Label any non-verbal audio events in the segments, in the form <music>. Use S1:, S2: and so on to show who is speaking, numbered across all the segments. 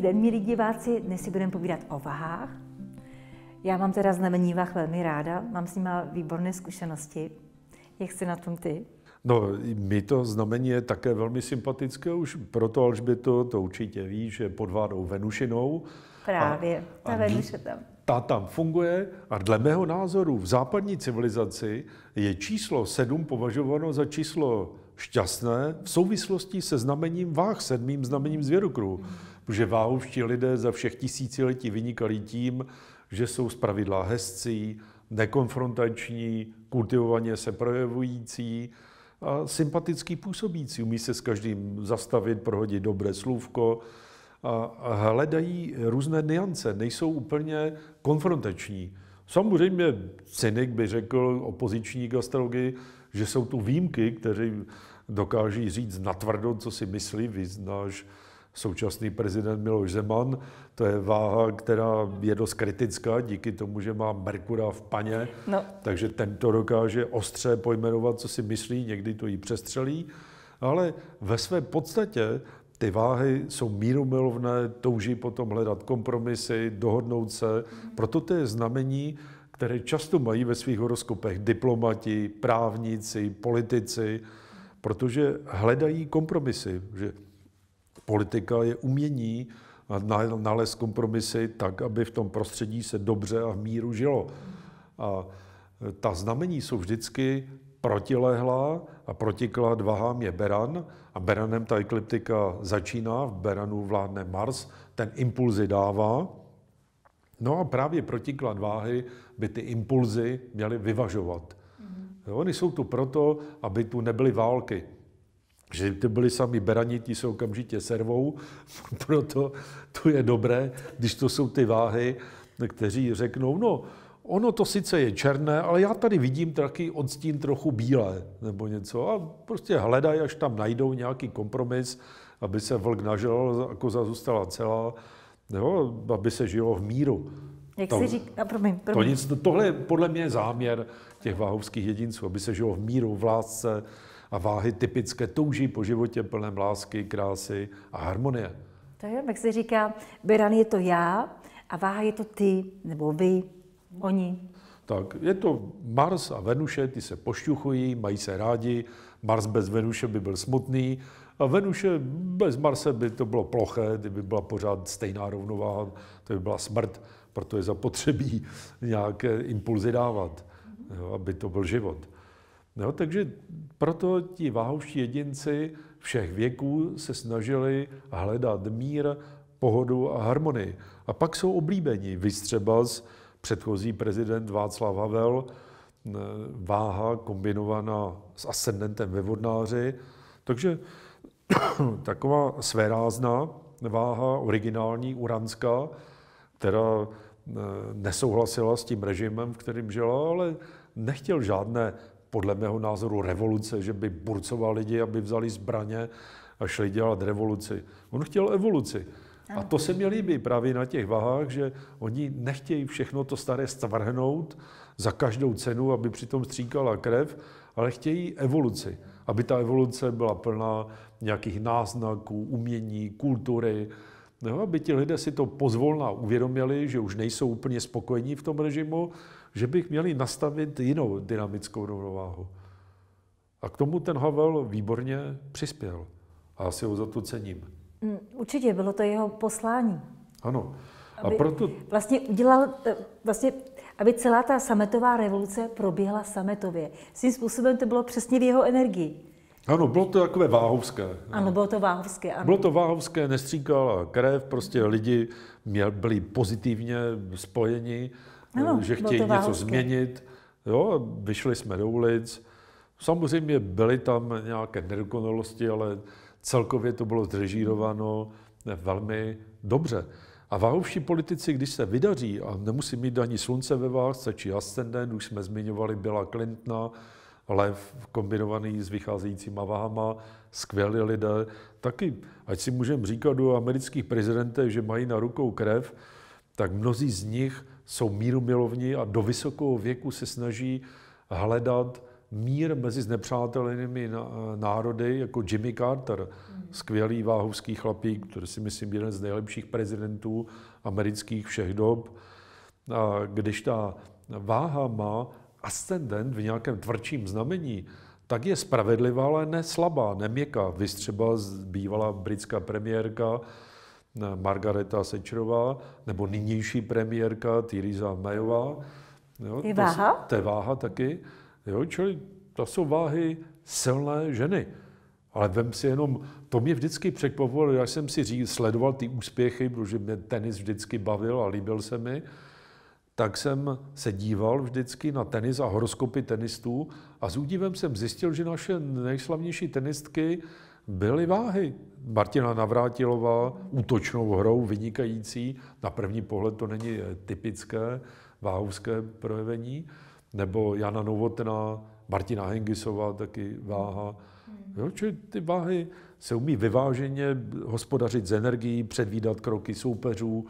S1: den, milí diváci, dnes si budeme povídat o vahách. Já mám teda znamení vah velmi ráda, mám s nimi výborné zkušenosti. Jak jsi na tom ty?
S2: No, mi to znamení je také velmi sympatické, už proto Alžběto to určitě ví, že pod vádou Venušinou.
S1: Právě, a, ta a Venuše tam.
S2: Ta tam funguje a dle mého názoru v západní civilizaci je číslo sedm považováno za číslo šťastné v souvislosti se znamením váh, sedmým znamením zvěrokruhu. Hmm že váhovští lidé za všech tisíciletí vynikali tím, že jsou zpravidla hezcí, nekonfrontační, kultivovaně se projevující a sympatický působící. Umí se s každým zastavit, prohodit dobré slůvko a hledají různé niance, nejsou úplně konfrontační. Samozřejmě cynik by řekl opoziční gastrologii, že jsou tu výjimky, kteří dokáží říct natvrdo, co si myslí, vyznáš, současný prezident Miloš Zeman. To je váha, která je dost kritická díky tomu, že má Merkura v paně, no. takže tento dokáže ostře pojmenovat, co si myslí, někdy to jí přestřelí. Ale ve své podstatě ty váhy jsou mírumilovné, touží potom hledat kompromisy, dohodnout se. Proto to je znamení, které často mají ve svých horoskopech diplomati, právníci, politici, protože hledají kompromisy. Že Politika je umění nalézt kompromisy tak, aby v tom prostředí se dobře a v míru žilo. A e, ta znamení jsou vždycky protilehlá a protiklad vahám je Beran a Beranem ta ekliptika začíná, v Beranu vládne Mars, ten impulzy dává. No a právě protiklad váhy by ty impulzy měly vyvažovat. Mm-hmm. Oni jsou tu proto, aby tu nebyly války že ty byli sami berani, ti se okamžitě servou, <laughs> proto to je dobré, když to jsou ty váhy, kteří řeknou, no, ono to sice je černé, ale já tady vidím taky odstín trochu bílé nebo něco a prostě hledají, až tam najdou nějaký kompromis, aby se vlk nažil, jako zůstala celá, nebo aby se žilo v míru.
S1: Jak to, řík... říká, promiň, promiň. To nic, tohle je
S2: podle mě záměr těch váhovských jedinců, aby se žilo v míru, v lásce, a váhy typické touží po životě plném lásky, krásy a harmonie.
S1: To je, jak se říká, Beran je to já a váha je to ty, nebo vy, oni.
S2: Tak, je to Mars a Venuše, ty se pošťuchují, mají se rádi. Mars bez Venuše by byl smutný. A Venuše bez Marse by to bylo ploché, kdyby byla pořád stejná rovnováha, to by byla smrt, proto je zapotřebí nějaké impulzy dávat, jo, aby to byl život. No, takže proto ti váhovští jedinci všech věků se snažili hledat mír, pohodu a harmonii. A pak jsou oblíbení. Vystřeba z předchozí prezident Václav Havel, váha kombinovaná s ascendentem ve vodnáři. Takže <clears throat> taková svérázná váha, originální, uranská, která nesouhlasila s tím režimem, v kterým žila, ale nechtěl žádné podle mého názoru revoluce, že by burcoval lidi, aby vzali zbraně a šli dělat revoluci. On chtěl evoluci. A to se mi líbí právě na těch vahách, že oni nechtějí všechno to staré stvrhnout za každou cenu, aby přitom stříkala krev, ale chtějí evoluci. Aby ta evoluce byla plná nějakých náznaků, umění, kultury, no, aby ti lidé si to pozvolna uvědomili, že už nejsou úplně spokojení v tom režimu, že bych měli nastavit jinou dynamickou rovnováhu. A k tomu ten Havel výborně přispěl. A já si ho za to cením.
S1: Mm, určitě, bylo to jeho poslání. Ano. Aby a proto... Vlastně udělal, eh, vlastně, aby celá ta sametová revoluce proběhla sametově. tím způsobem to bylo přesně v jeho energii.
S2: Ano, bylo to takové váhovské.
S1: Ano, bylo to váhovské. Ano. Bylo to
S2: váhovské, nestříkala krev, prostě lidi měl, byli pozitivně spojeni ano, eh, že chtějí něco války. změnit. Jo, vyšli jsme do ulic. Samozřejmě byly tam nějaké nedokonalosti, ale celkově to bylo zrežírováno velmi dobře. A váhovší politici, když se vydaří a nemusí mít ani slunce ve váhce či ascendent, už jsme zmiňovali byla Clintona, lev kombinovaný s vycházejícíma váhama, skvělí lidé, taky, ať si můžeme říkat o amerických prezidentech, že mají na rukou krev, tak mnozí z nich jsou milovní a do vysokého věku se snaží hledat mír mezi znepřátelenými národy, jako Jimmy Carter, mhm. skvělý váhovský chlapík, který si myslím jeden z nejlepších prezidentů amerických všech dob. A když ta váha má ascendent v nějakém tvrdším znamení, tak je spravedlivá, ale neslabá, neměkká. Vy třeba bývalá britská premiérka Margareta Sečerová, nebo nynější premiérka Theresa Mayová. Jo, I váha? To, to je váha taky. Jo, čili to jsou váhy silné ženy. Ale vem si jenom, to mě vždycky překvapovalo, já jsem si říct, sledoval ty úspěchy, protože mě tenis vždycky bavil a líbil se mi, tak jsem se díval vždycky na tenis a horoskopy tenistů a s údivem jsem zjistil, že naše nejslavnější tenistky byly váhy. Martina Navrátilová útočnou hrou vynikající, na první pohled to není eh, typické váhovské projevení, nebo Jana Novotná, Martina Hengisová taky váha. Hmm. Jo, čili ty váhy se umí vyváženě hospodařit s energií, předvídat kroky soupeřů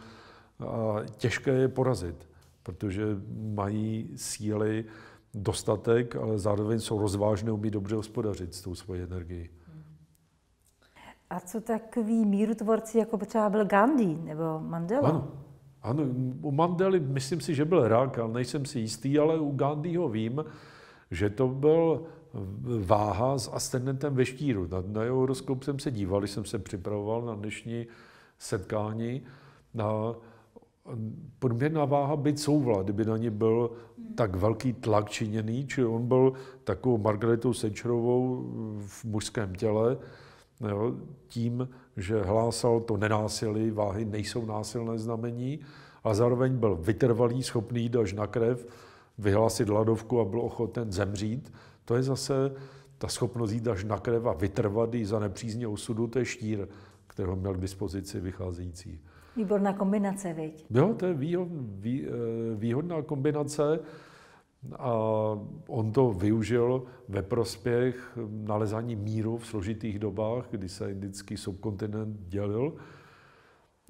S2: a těžké je porazit, protože mají síly dostatek, ale zároveň jsou rozvážné, umí dobře hospodařit s tou svojí energií.
S1: A co takový mírotvorci, jako třeba byl Gandhi nebo Mandela? Ano.
S2: Ano, u Mandely myslím si, že byl rak, ale nejsem si jistý, ale u Gandhiho vím, že to byl váha s ascendentem ve štíru. Na, na jeho horoskop jsem se díval, jsem se připravoval na dnešní setkání. Na, podměrná váha by couvla, kdyby na ně byl tak velký tlak činěný, či on byl takovou Margaretou Sečerovou v mužském těle, jo, tím, že hlásal to nenásilí, váhy nejsou násilné znamení, a zároveň byl vytrvalý, schopný jít až na krev, vyhlásit hladovku a byl ochoten zemřít. To je zase ta schopnost jít až na krev a vytrvat za nepřízně osudu, to je štír, kterého měl k dispozici vycházející.
S1: Výborná kombinace, viď?
S2: Jo, to je eh, výhodná kombinace. A on to využil ve prospěch nalezání míru v složitých dobách, kdy se indický subkontinent dělil.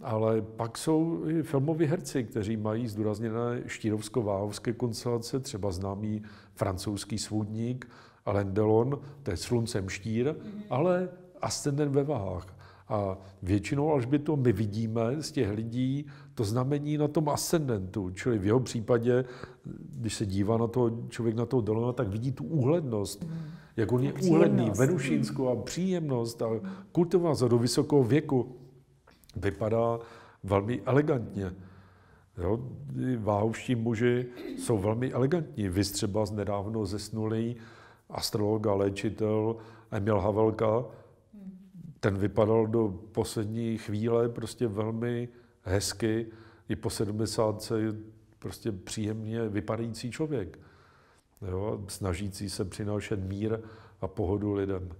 S2: Ale pak jsou i filmoví herci, kteří mají zdůrazněné štírovsko-váhovské konstelace, třeba známý francouzský svůdník Alain Delon, to je sluncem štír, mm-hmm. ale ascendent ve váhách. A většinou, až by to my vidíme z těch lidí, to znamení na tom ascendentu, čili v jeho případě, když se dívá na to člověk na toho Dolona, tak vidí tu úhlednost, mm. jak on je úhledný, hmm. venušínskou a příjemnost a za do vysokého věku. Vypadá velmi elegantně. Jo, váhovští muži jsou velmi elegantní. Vy třeba nedávno zesnulý astrolog a léčitel Emil Havelka, ten vypadal do poslední chvíle prostě velmi hezky. I po 70 prostě příjemně vypadající člověk. Jo? Snažící se přinášet mír a pohodu lidem.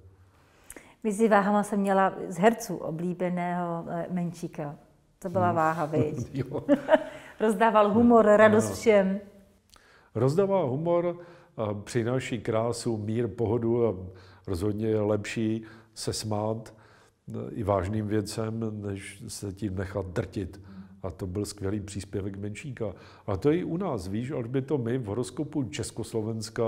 S1: Vizi váhama jsem měla z herců oblíbeného eh, Menšíka. To byla hmm. váha, víš? <laughs> Rozdával humor, no, radost no. všem.
S2: Rozdává humor, a přináší krásu, mír, pohodu a rozhodně je lepší se smát, i vážným věcem, než se tím nechat drtit. A to byl skvělý příspěvek Menšíka. A to je i u nás, víš, až by to my v horoskopu Československa,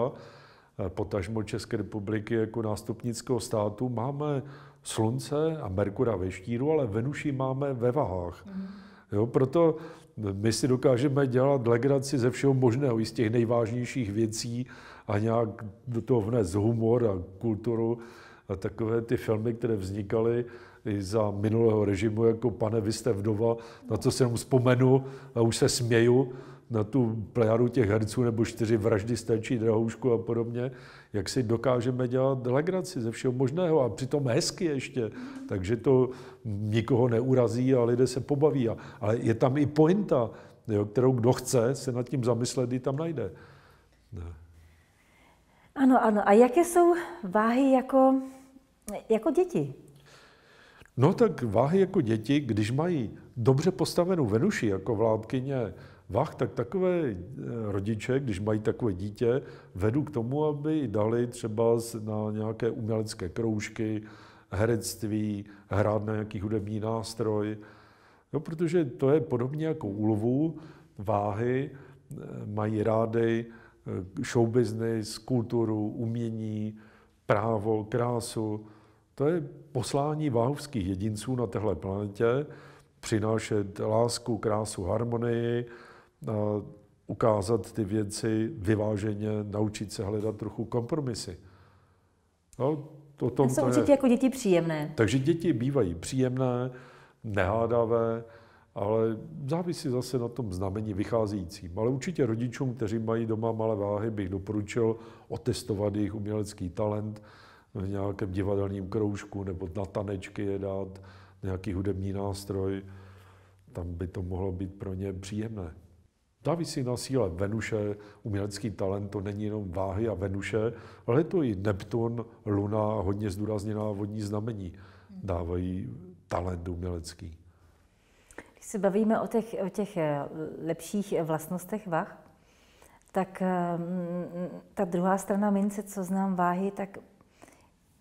S2: eh, potažmo České republiky jako nástupnického státu, máme slunce a Merkura ve štíru, ale Venuši máme ve vahách. Mm-hmm. Jo, proto my si dokážeme dělat legraci ze všeho možného, i z těch nejvážnějších věcí a nějak do toho vnést humor a kulturu a takové ty filmy, které vznikaly i za minulého režimu, jako Pane, vy jste vdova, na co se jenom vzpomenu a už se směju, na tu plejadu těch herců nebo čtyři vraždy stačí drahoušku a podobně, jak si dokážeme dělat delegraci ze všeho možného a přitom hezky ještě, takže to nikoho neurazí a lidé se pobaví. Ale je tam i pointa, jo, kterou kdo chce se nad tím zamyslet, i tam najde. Ne.
S1: Ano, ano. A jaké jsou váhy jako jako děti?
S2: No tak váhy jako děti, když mají dobře postavenou Venuši jako vládkyně váh, tak takové eh, rodiče, když mají takové dítě, vedu k tomu, aby dali třeba na nějaké umělecké kroužky, herectví, hrát na nějaký hudební nástroj. No, protože to je podobně jako úlovu, váhy, eh, mají rády eh, show business, kulturu, umění, právo, krásu. To je poslání váhovských jedinců na téhle planetě, přinášet lásku, krásu, harmonii, ukázat ty věci vyváženě, naučit se hledat trochu kompromisy. No, to, tom to jsou to určitě je.
S1: jako děti příjemné.
S2: Takže děti bývají příjemné, nehádavé, ale závisí zase na tom znamení vycházejícím. Ale určitě rodičům, kteří mají doma malé váhy, bych doporučil otestovat jejich umělecký talent, v nějakém divadelním kroužku nebo na tanečky je dát nějaký hudební nástroj, tam by to mohlo být pro ně příjemné. Závisí na síle Venuše, umělecký talent, to není jenom váhy a Venuše, ale je to i Neptun, Luna, hodně zdůrazněná vodní znamení dávají talent umělecký.
S1: Když se bavíme o těch, o těch eh, lepších vlastnostech vah, tak mm, mm, ta druhá strana mince, co znám váhy, tak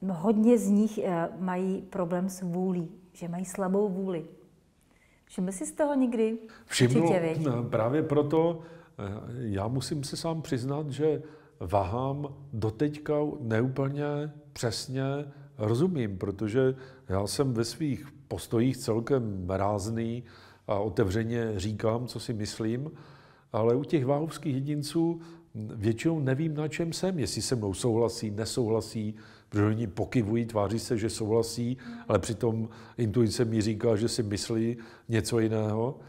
S1: No, hodně z nich eh, mají problém s vůlí, že mají slabou vůli. Všiml si z toho nikdy. Všiml, eh, právě
S2: proto eh, já musím se sám přiznat, že váhám doteďka neúplně přesně rozumím, protože já jsem ve svých postojích celkem rázný a otevřeně říkám, co si myslím, ale u těch váhovských jedinců většinou nevím, na čem jsem, jestli se mnou souhlasí, nesouhlasí, protože oni pokyvují, tváří se, že souhlasí, ale přitom intuice mi říká, že si myslí něco jiného.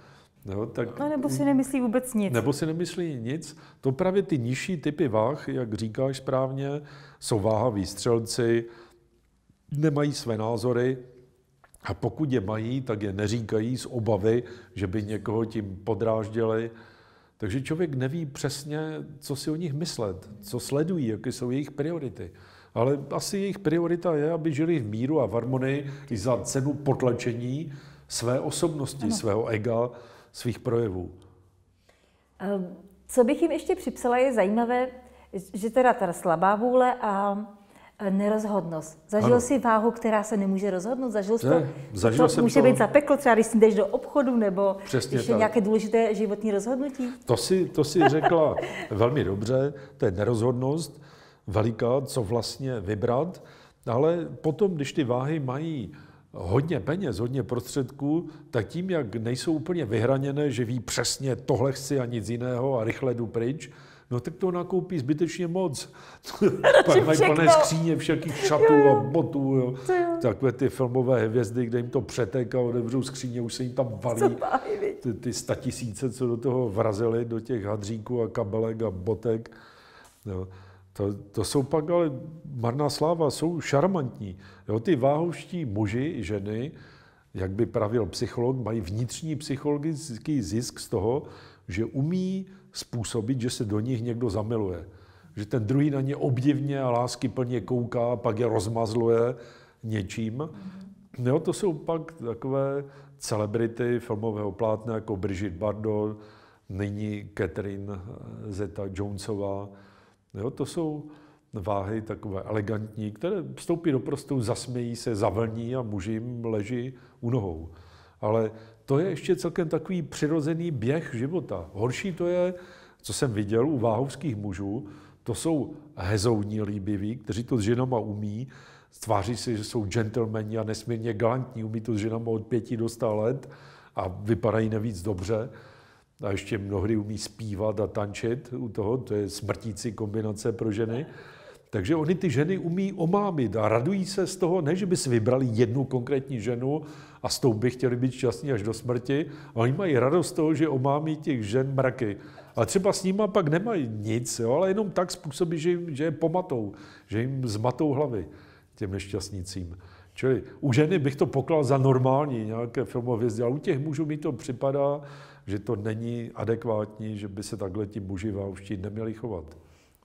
S2: No, tak, no, nebo si nemyslí vůbec nic. Nebo si nemyslí nic. To právě ty nižší typy váh, jak říkáš správně, jsou váhaví střelci, nemají své názory a pokud je mají, tak je neříkají z obavy, že by někoho tím podrážděli. Takže člověk neví přesně, co si o nich myslet, co sledují, jaké jsou jejich priority ale asi jejich priorita je, aby žili v míru a v harmonii i za cenu potlačení své osobnosti, ano. svého ega, svých projevů.
S1: Ehm, co bych jim ještě připsala, je zajímavé, že teda ta slabá vůle a e, nerozhodnost. Zažil ano. si váhu, která se nemůže rozhodnout? Zažil jsi to, zažil to jsem může to... být zapeklo, třeba když jdeš do obchodu, nebo Přesně když tak. je nějaké důležité životní rozhodnutí?
S2: To si, to si řekla velmi dobře, to je nerozhodnost veliká, co vlastně vybrat, ale potom, když ty váhy mají hodně peněz, hodně prostředků, tak tím, jak nejsou úplně vyhraněné, že ví přesně tohle chci a nic jiného a rychle jdu pryč, no tak to nakoupí zbytečně moc. <laughs> Pak mají plné skříně všakých šatů jo, jo. a botů. Jo. jo. Takové ty filmové hvězdy, kde jim to přeteká, odevřou skříně, už se jim tam valí ty, ty statisíce, co do toho vrazili do těch hadříků a kabelek a botek. Jo. No. To, to jsou pak ale marná sláva, jsou šarmantní. Jo, ty váhovští muži i ženy, jak by pravil psycholog, mají vnitřní psychologický zisk z toho, že umí způsobit, že se do nich někdo zamiluje. Že ten druhý na ně obdivně a lásky plně kouká, pak je rozmazluje něčím. Jo, to jsou pak takové celebrity filmového plátna jako Bridget Bardot, nyní Catherine Zeta Jonesová, Jo, to jsou váhy takové elegantní, které vstoupí do prostou, zasmějí se, zavlní a muž jim leží u nohou. Ale to je ještě celkem takový přirozený běh života. Horší to je, co jsem viděl u váhovských mužů, to jsou hezouní líbiví, kteří to s ženama umí, stváří si, že jsou gentlemani a nesmírně galantní, umí to s ženama od pěti do sta let a vypadají nevíc dobře a ještě mnohdy umí zpívat a tančit u toho, to je smrtící kombinace pro ženy. Takže oni ty ženy umí omámit a radují se z toho, ne, že by si vybrali jednu konkrétní ženu a s tou by chtěli být šťastní až do smrti, ale oni mají radost z toho, že omámí těch žen mraky. A třeba s nima pak nemají nic, jo, ale jenom tak způsobí, že, jim, že je pomatou, že jim zmatou hlavy těm nešťastnicím. Čili u ženy bych to poklal za normální nějaké filmové vězdy, ale u těch mužů mi to připadá, že to není adekvátní, že by se takhle ti muži váhuští neměli chovat.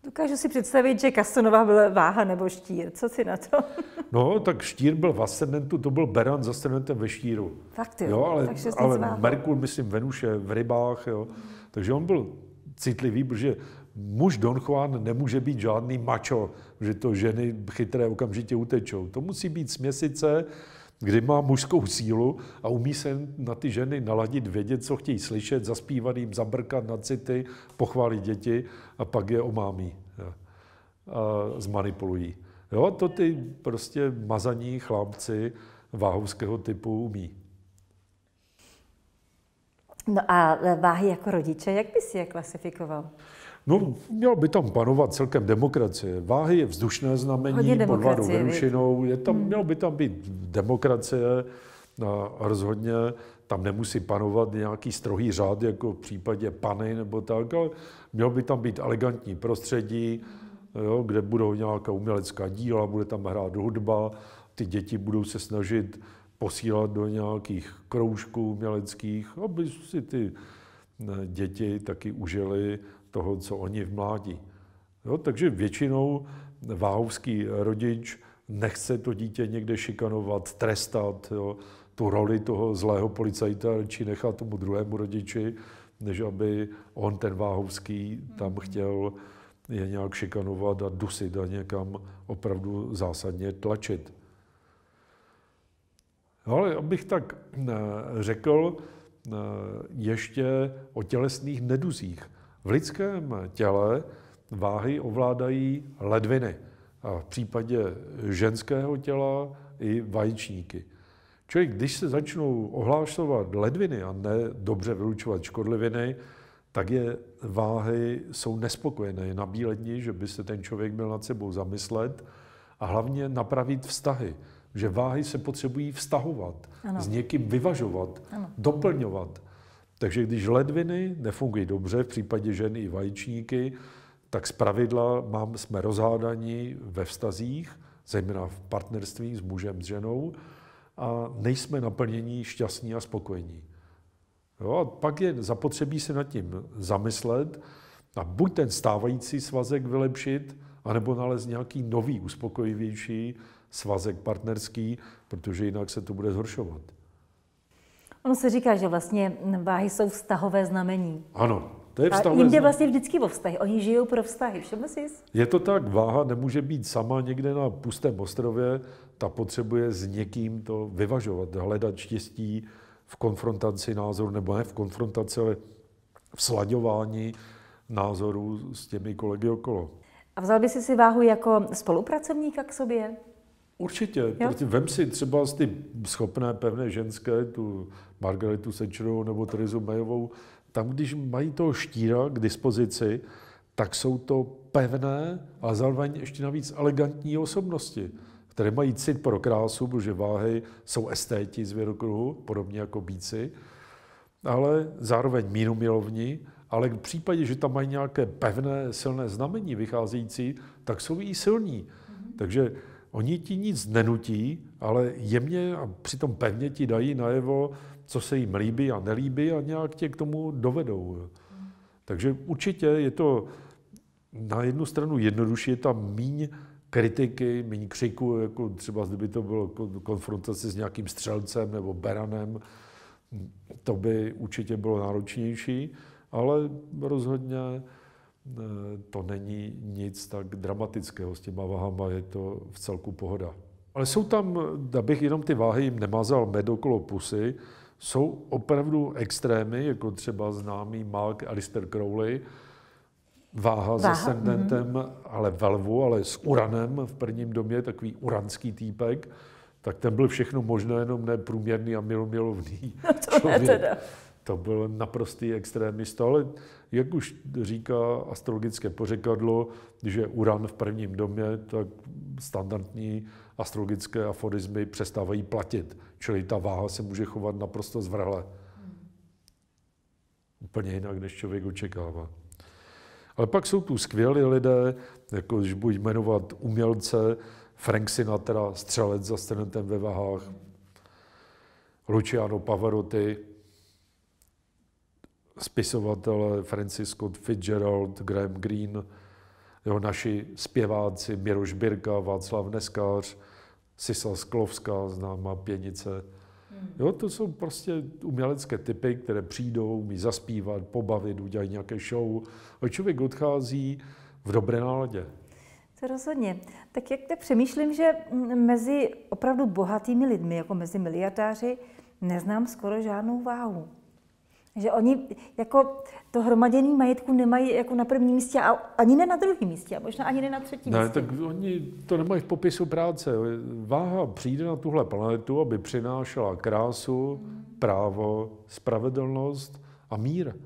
S1: Dokážu si představit, že Kastonová byla váha nebo štír. Co si na to?
S2: <laughs> no, tak štír byl v ascendentu, to byl Beran s ascendentem ve štíru. Fakt jo, jo ale, ale Merkur, myslím, Venuše v rybách, jo. Takže on byl citlivý, protože muž Don Juan nemůže být žádný mačo, že to ženy chytré okamžitě utečou. To musí být směsice, kdy má mužskou sílu a umí se na ty ženy naladit, vědět, co chtějí slyšet, zaspívat jim, zabrkat na city, pochválit děti a pak je omámí a zmanipulují. Jo, to ty prostě mazaní chlámci váhovského typu umí.
S1: No a váhy jako rodiče, jak bys je klasifikoval?
S2: No, měl by tam panovat celkem demokracie. Váhy je vzdušné znamení pod vládou Verušinou. Je tam, mělo hmm. Měl by tam být demokracie a rozhodně tam nemusí panovat nějaký strohý řád, jako v případě pany nebo tak, ale měl by tam být elegantní prostředí, jo, kde budou nějaká umělecká díla, bude tam hrát hudba, ty děti budou se snažit posílat do nějakých kroužků uměleckých, aby si ty eh, děti taky užili toho, co oni v mládí. Jo, takže většinou váhovský rodič nechce to dítě někde šikanovat, trestat, jo, tu roli toho zlého policajta či nechat tomu druhému rodiči, než aby on, ten váhovský, tam mhm. chtěl je nějak šikanovat a dusit a někam opravdu zásadně tlačit. No, ale abych tak eh, řekl eh, ještě o tělesných neduzích. V lidském těle váhy ovládají ledviny a v případě ženského těla i vajíčníky. Člověk, když se začnou ohlášovat ledviny a ne dobře vylučovat škodliviny, tak je váhy jsou nespokojené, na bílední, že by se ten člověk měl nad sebou zamyslet a hlavně napravit vztahy. Že váhy se potřebují vztahovat, ano. s někým vyvažovat, ano. doplňovat. Takže když ledviny nefungují dobře, v případě ženy i vaječníky, tak pravidla mám, jsme rozhádaní ve vztazích, zejména v partnerství s mužem, s ženou, a nejsme naplnění, šťastní a spokojení. Jo, a pak je zapotřebí se nad tím zamyslet a buď ten stávající svazek vylepšit, anebo nalézt nějaký nový, uspokojivější svazek partnerský, protože jinak se to bude zhoršovat.
S1: Ono se říká, že vlastně váhy jsou vztahové znamení.
S2: Ano, to je vztahové A jinde
S1: vlastně vždycky o vztahy. Oni žijou pro vztahy, všiml si
S2: Je to tak, váha nemůže být sama někde na pustém ostrově, ta potřebuje s někým to vyvažovat, hledat štěstí v konfrontaci názor, nebo ne v konfrontaci, ale v slaďování názoru s těmi kolegy okolo.
S1: A vzal by si si váhu jako spolupracovníka k sobě?
S2: Určitě. Jo? Proti, vem si třeba z ty schopné, pevné ženské, tu Margaretu Sečerovou nebo Terezu Mayovou, tam, když mají toho štíra k dispozici, tak jsou to pevné, ale zároveň ještě navíc elegantní osobnosti, které mají cit pro krásu, protože váhy jsou estéti z věrokruhu, podobně jako bíci, ale zároveň míru milovní, ale v případě, že tam mají nějaké pevné, silné znamení vycházející, tak jsou i silní. Mm-hmm. Takže oni ti nic nenutí, ale jemně a přitom pevně ti dají najevo, co se jim líbí a nelíbí a nějak tě k tomu dovedou. Takže určitě je to na jednu stranu jednodušší, je tam míň kritiky, míň křiku, jako třeba kdyby to bylo konfrontace s nějakým střelcem nebo beranem, to by určitě bylo náročnější, ale rozhodně Eh, to není nic tak dramatického s těma váhama, je to v celku pohoda. Ale jsou tam, abych jenom ty váhy jim nemazal med okolo pusy, jsou opravdu extrémy, jako třeba známý Mark Alistair Crowley, váha, váha. s ascendentem, mm-hmm. ale velvu, ale s uranem v prvním domě, takový uranský týpek, tak ten byl všechno možné, jenom neprůměrný a milomilovný <laughs> no to člověk. Ne teda. To byl naprostý extrémista, ale jak už říká astrologické pořekadlo, když je uran v prvním domě, tak standardní astrologické aforizmy přestávají platit. Čili ta váha se může chovat naprosto zvrhle. Úplně jinak, než člověk očekává. Ale pak jsou tu skvělí lidé, jako když budu jmenovat umělce, Frank Sinatra, střelec za ve váhách, Luciano Pavarotti, spisovatele Francis Scott Fitzgerald, Graham Greene, jo, naši zpěváci Miroš Birka, Václav Neskář, Sisa Sklovská, známá pěnice. Hmm. Jo, to jsou prostě umělecké typy, které přijdou, umí zaspívat, pobavit, udělat nějaké show. A člověk odchází v dobré náladě.
S1: To rozhodně. Tak jak teď přemýšlím, že mezi opravdu bohatými lidmi, jako mezi miliardáři, neznám skoro žádnou váhu že oni jako to hromadění majetku nemají jako na prvním místě a ani ne na druhém místě a možná ani ne na třetím ne, místě. tak
S2: oni to nemají v popisu práce. Váha přijde na tuhle planetu, aby přinášela krásu, hmm. právo, spravedlnost a mír. Hmm.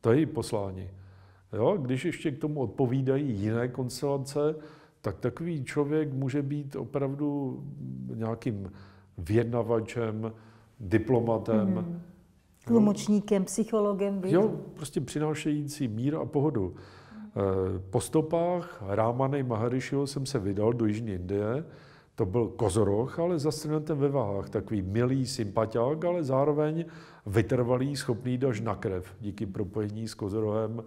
S2: To je její poslání. Jo? Když ještě k tomu odpovídají jiné konstelace, tak takový člověk může být opravdu nějakým vědnavačem, diplomatem, hmm
S1: Tlumočníkem, psychologem? Vy? Jo,
S2: prostě přinášející mír a pohodu. Eh, po stopách Rámany Maharishiho jsem se vydal do Jižní Indie. To byl kozoroch, ale za studentem ve váhách. Takový milý sympatiák, ale zároveň vytrvalý, schopný až na krev díky propojení s kozorohem.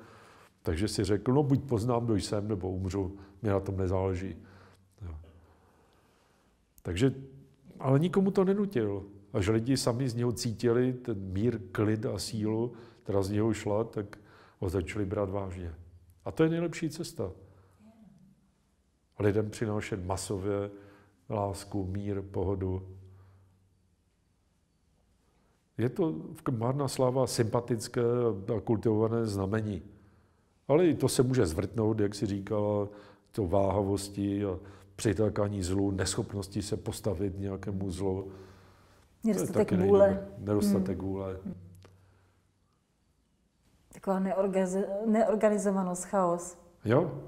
S2: Takže si řekl, no buď poznám, kdo jsem, nebo umřu, mě na tom nezáleží. Jo. Takže, ale nikomu to nenutil. Až lidi sami z něho cítili ten mír, klid a sílu, která z něho šla, tak ho začali brát vážně. A to je nejlepší cesta. Lidem přinášet masově lásku, mír, pohodu. Je to marná sláva sympatické a kultivované znamení. Ale i to se může zvrtnout, jak si říkala, to váhavosti a přitákání zlu, neschopnosti se postavit nějakému zlu. Nedostatek vůle. Nedostatek hmm.
S1: Taková neorganiz- neorganizovanost, chaos. Jo,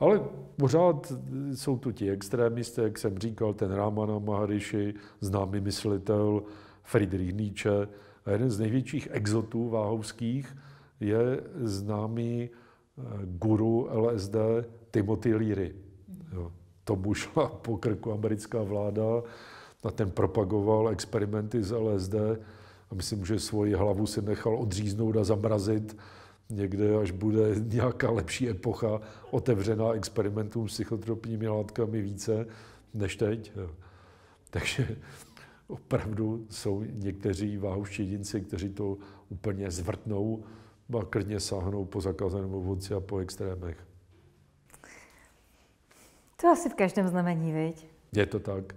S2: ale pořád jsou tu ti extrémisté, jak jsem říkal, ten Ramana Maharishi, známý myslitel, Friedrich Nietzsche, a jeden z největších exotů váhovských je známý eh, guru LSD Timothy Leary. Jo. mu šla po krku americká vláda, a ten propagoval experimenty z LSD a myslím, že svoji hlavu si nechal odříznout a zamrazit někde, až bude nějaká lepší epocha otevřená experimentům s psychotropními látkami více než teď. Takže opravdu jsou někteří váhuštědinci, kteří to úplně zvrtnou a klidně sáhnou po zakázaném ovoci a po extrémech.
S1: To asi v každém znamení, viď?
S2: Je to tak.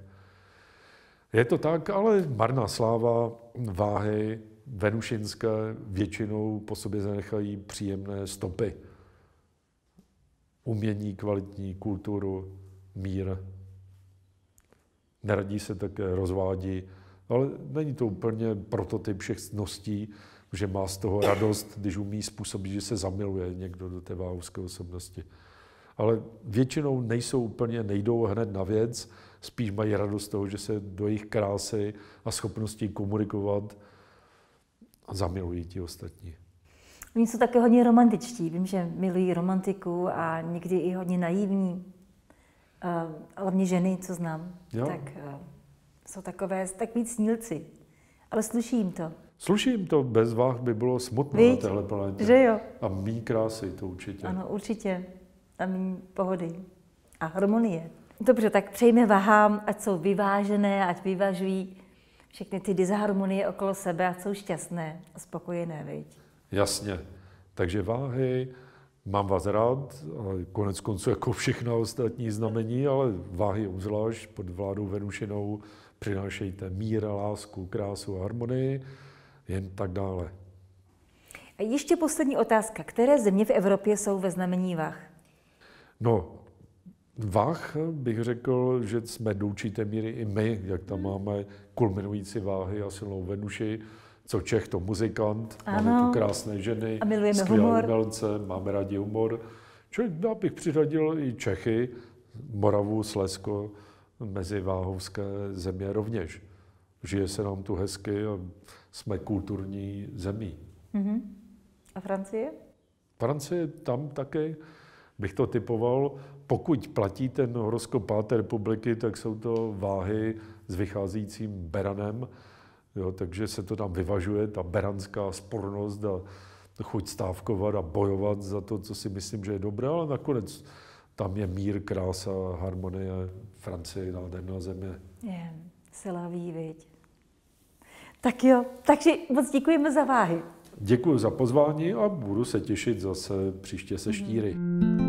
S2: Je to tak, ale marná sláva, váhy venušinské většinou po sobě zanechají příjemné stopy. Umění kvalitní, kulturu, mír. Neradí se také, rozvádí, ale není to úplně prototyp všech cností, že má z toho radost, když umí způsobit, že se zamiluje někdo do té váhovské osobnosti. Ale většinou nejsou úplně, nejdou hned na věc, spíš mají radost z toho, že se do jejich krásy a schopností komunikovat zamilují ti ostatní.
S1: Oni jsou také hodně romantičtí. Vím, že milují romantiku a někdy i hodně naivní. Uh, hlavně ženy, co znám, jo. tak uh, jsou takové, tak víc snílci. Ale sluší jim to.
S2: Sluší jim to, bez váh by bylo smutné na téhle planetě. Že jo? A mý krásy to určitě. Ano,
S1: určitě. A mý pohody. A harmonie. Dobře, tak přejme vahám, ať jsou vyvážené, ať vyvažují všechny ty disharmonie okolo sebe, ať jsou šťastné a spokojené, viď?
S2: Jasně. Takže váhy, mám vás rád, konec konců jako všechna ostatní znamení, ale váhy obzvlášť pod vládou Venušinou přinášejte mír, lásku, krásu a harmonii, jen tak dále.
S1: A ještě poslední otázka. Které země v Evropě jsou ve znamení vah?
S2: No, Vah bych řekl, že jsme do určité míry i my, jak tam hmm. máme kulminující váhy a silnou Venuši, co Čech, to muzikant, ano. máme tu krásné ženy, skvělé umělce, máme rádi humor. Čili já bych přiřadil i Čechy, Moravu, Slezsko, mezi váhovské země rovněž. Žije se nám tu hezky a jsme kulturní zemí.
S1: Uh-huh. A Francie?
S2: Francie tam také bych to typoval. Pokud platí ten horoskop páté republiky, tak jsou to váhy s vycházejícím beranem, jo, takže se to tam vyvažuje, ta beranská spornost a chuť stávkovat a bojovat za to, co si myslím, že je dobré, ale nakonec tam je mír, krása, harmonie, Francie, nádherná země.
S1: Je, silá viď. Tak jo, takže moc děkujeme za váhy.
S2: Děkuji za pozvání a budu se těšit zase příště se mhm. štíry. Mm-hmm.